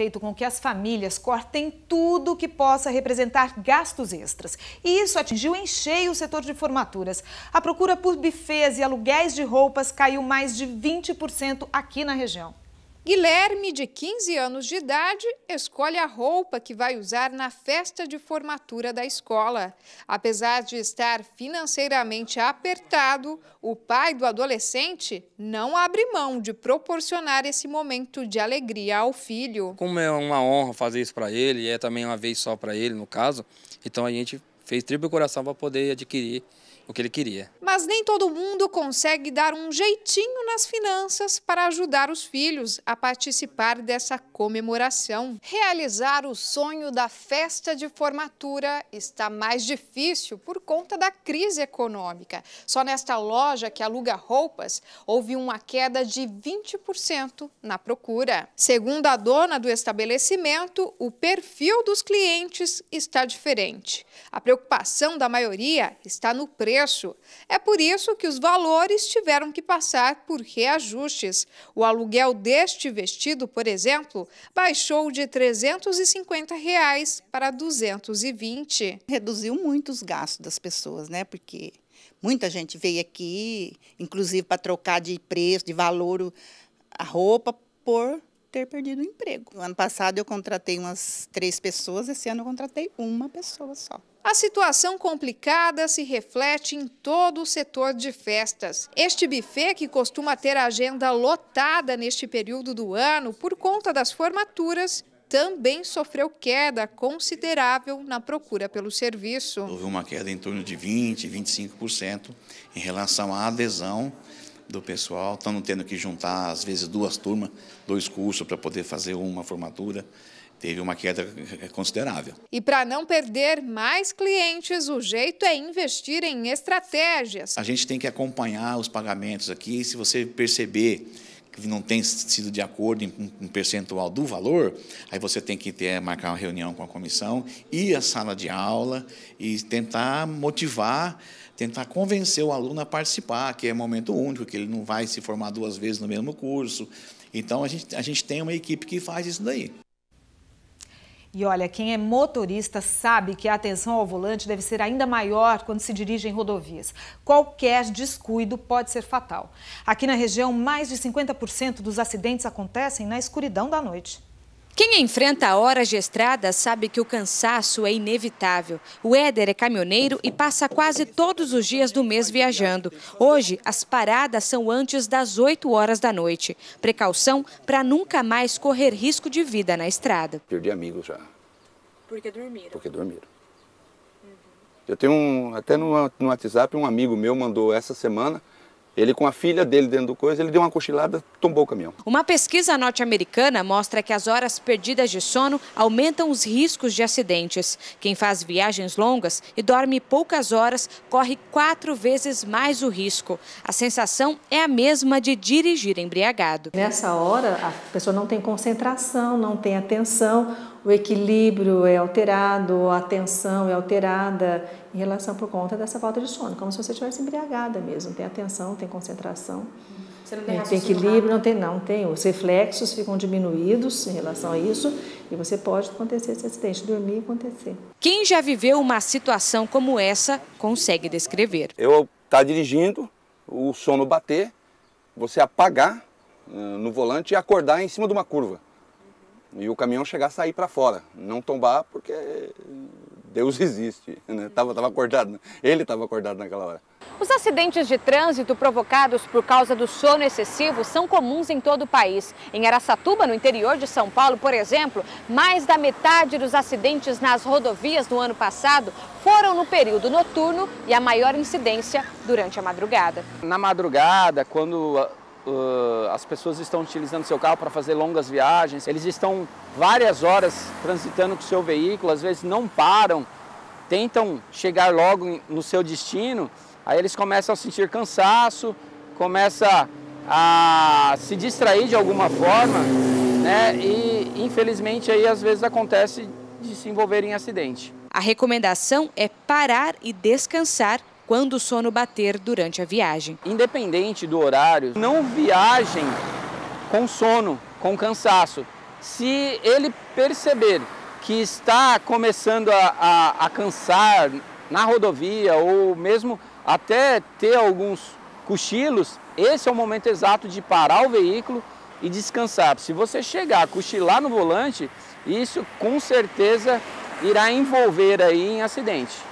feito com que as famílias cortem tudo que possa representar gastos extras. E isso atingiu em cheio o setor de formaturas. A procura por bufês e aluguéis de roupas caiu mais de 20% aqui na região. Guilherme, de 15 anos de idade, escolhe a roupa que vai usar na festa de formatura da escola. Apesar de estar financeiramente apertado, o pai do adolescente não abre mão de proporcionar esse momento de alegria ao filho. Como é uma honra fazer isso para ele, é também uma vez só para ele, no caso, então a gente fez tribo e coração para poder adquirir o que ele queria. Mas nem todo mundo consegue dar um jeitinho nas finanças para ajudar os filhos a participar dessa comemoração. Realizar o sonho da festa de formatura está mais difícil por conta da crise econômica. Só nesta loja que aluga roupas, houve uma queda de 20% na procura. Segundo a dona do estabelecimento, o perfil dos clientes está diferente. A preocupação da maioria está no preço preço. É por isso que os valores tiveram que passar por reajustes. O aluguel deste vestido, por exemplo, baixou de R$ 350 reais para R$ 220. Reduziu muito os gastos das pessoas, né? Porque muita gente veio aqui, inclusive para trocar de preço, de valor a roupa por ter perdido o emprego. No ano passado eu contratei umas três pessoas, esse ano eu contratei uma pessoa só. A situação complicada se reflete em todo o setor de festas. Este buffet, que costuma ter a agenda lotada neste período do ano por conta das formaturas, também sofreu queda considerável na procura pelo serviço. Houve uma queda em torno de 20%, 25% em relação à adesão do pessoal, estão tendo que juntar, às vezes, duas turmas, dois cursos para poder fazer uma formatura. Teve uma queda considerável. E para não perder mais clientes, o jeito é investir em estratégias. A gente tem que acompanhar os pagamentos aqui. Se você perceber não tem sido de acordo em um percentual do valor, aí você tem que ter, marcar uma reunião com a comissão, ir à sala de aula e tentar motivar tentar convencer o aluno a participar, que é momento único, que ele não vai se formar duas vezes no mesmo curso. Então, a gente, a gente tem uma equipe que faz isso daí. E olha, quem é motorista sabe que a atenção ao volante deve ser ainda maior quando se dirige em rodovias. Qualquer descuido pode ser fatal. Aqui na região, mais de 50% dos acidentes acontecem na escuridão da noite. Quem enfrenta horas de estrada sabe que o cansaço é inevitável. O Éder é caminhoneiro e passa quase todos os dias do mês viajando. Hoje, as paradas são antes das 8 horas da noite. Precaução para nunca mais correr risco de vida na estrada. Perdi amigos já. Porque dormiram? Porque dormiram. Uhum. Eu tenho um, até no, no WhatsApp um amigo meu mandou essa semana ele com a filha dele dentro do coisa, ele deu uma cochilada, tombou o caminhão. Uma pesquisa norte-americana mostra que as horas perdidas de sono aumentam os riscos de acidentes. Quem faz viagens longas e dorme poucas horas corre quatro vezes mais o risco. A sensação é a mesma de dirigir embriagado. Nessa hora, a pessoa não tem concentração, não tem atenção, o equilíbrio é alterado, a atenção é alterada em relação por conta dessa falta de sono, como se você estivesse embriagada mesmo, tem atenção, tem concentração. Você não tem, é, tem equilíbrio, não tem, não tem. Os reflexos ficam diminuídos em relação a isso e você pode acontecer esse acidente, dormir e acontecer. Quem já viveu uma situação como essa consegue descrever. Eu estar tá dirigindo, o sono bater, você apagar eh, no volante e acordar em cima de uma curva. E o caminhão chegar a sair para fora, não tombar, porque Deus existe, né? Tava, tava acordado, né? ele estava acordado naquela hora. Os acidentes de trânsito provocados por causa do sono excessivo são comuns em todo o país. Em Aracatuba, no interior de São Paulo, por exemplo, mais da metade dos acidentes nas rodovias no ano passado foram no período noturno e a maior incidência durante a madrugada. Na madrugada, quando uh, as pessoas estão utilizando seu carro para fazer longas viagens, eles estão várias horas transitando com seu veículo, às vezes não param, tentam chegar logo no seu destino, aí eles começam a sentir cansaço, começa a se distrair de alguma forma, né? E infelizmente aí às vezes acontece de se envolver em acidente. A recomendação é parar e descansar quando o sono bater durante a viagem. Independente do horário, não viajem com sono, com cansaço. Se ele perceber que está começando a, a, a cansar na rodovia ou mesmo até ter alguns cochilos, esse é o momento exato de parar o veículo e descansar. Se você chegar a cochilar no volante, isso com certeza irá envolver aí em acidente.